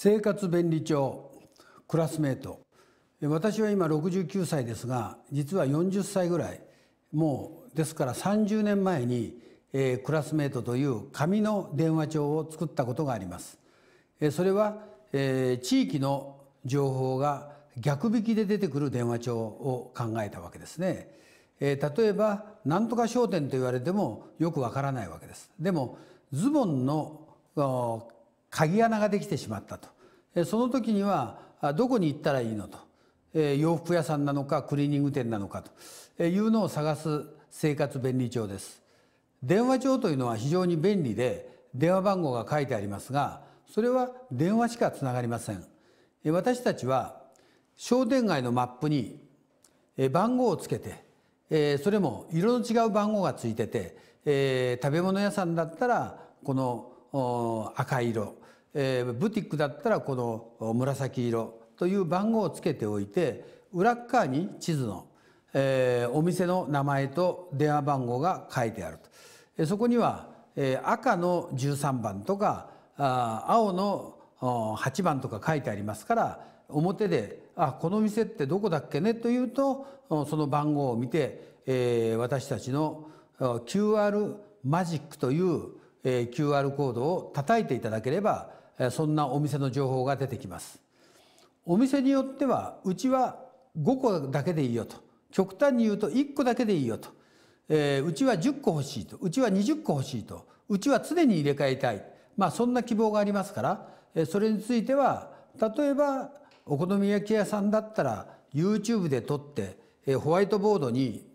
生活便利帳クラスメート私は今69歳ですが実は40歳ぐらいもうですから30年前に、えー、クラスメートという紙の電話帳を作ったことがあります。えー、それは、えー、地域の情報が逆引きで出てくる電話帳を考えたわけですね。えー、例えば何とか商店と言われてもよくわからないわけです。でもズボンの鍵穴ができてしまったとその時にはどこに行ったらいいのと洋服屋さんなのかクリーニング店なのかというのを探す生活便利帳です電話帳というのは非常に便利で電話番号が書いてありますがそれは電話しかつながりません私たちは商店街のマップに番号をつけてそれも色の違う番号がついてて食べ物屋さんだったらこの赤色えー、ブティックだったらこの紫色という番号をつけておいて裏側に地図の、えー、お店の名前と電話番号が書いてあると、えー、そこには、えー、赤の13番とかあ青の8番とか書いてありますから表で「あこの店ってどこだっけね?」というとその番号を見て、えー、私たちの QR マジックという QR コードを叩いていただければそんなお店の情報が出てきますお店によってはうちは5個だけでいいよと極端に言うと1個だけでいいよと、えー、うちは10個欲しいとうちは20個欲しいとうちは常に入れ替えたい、まあ、そんな希望がありますからそれについては例えばお好み焼き屋さんだったら YouTube で撮ってホワイトボードに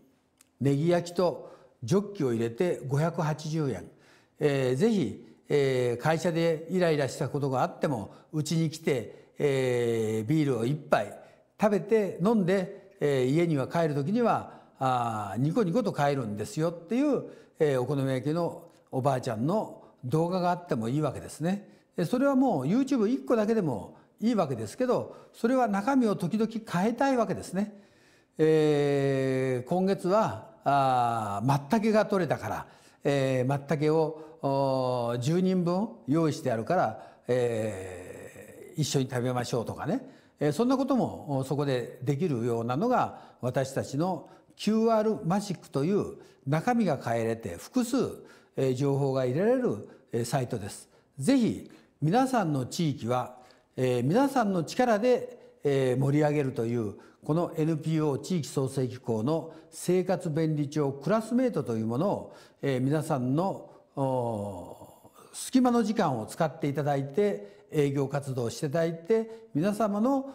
ネギ焼きとジョッキを入れて580円、えー、ぜひえー、会社でイライラしたことがあってもうちに来て、えー、ビールを一杯食べて飲んで、えー、家には帰る時にはあニコニコと帰るんですよっていう、えー、お好み焼きのおばあちゃんの動画があってもいいわけですね。それはもう YouTube1 個だけでもいいわけですけどそれは中身を時々変えたいわけですね。えー、今月はあ松茸が取れたからえー、たけを10人分用意してあるから、えー、一緒に食べましょうとかね、えー、そんなこともそこでできるようなのが私たちの QR マジックという中身が変えれて複数、え情報が入れられる、えサイトです。ぜひ皆さんの地域は、えー、皆さんの力で盛り上げるというこの NPO 地域創生機構の生活便利帳クラスメートというものを皆さんの隙間の時間を使っていただいて営業活動をしていただいて皆様の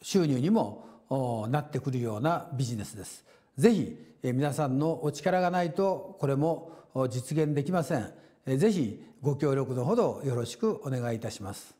収入にもなってくるようなビジネスです。ぜひ皆さんのお力がないとこれも実現できません。ぜひご協力のほどよろしくお願いいたします。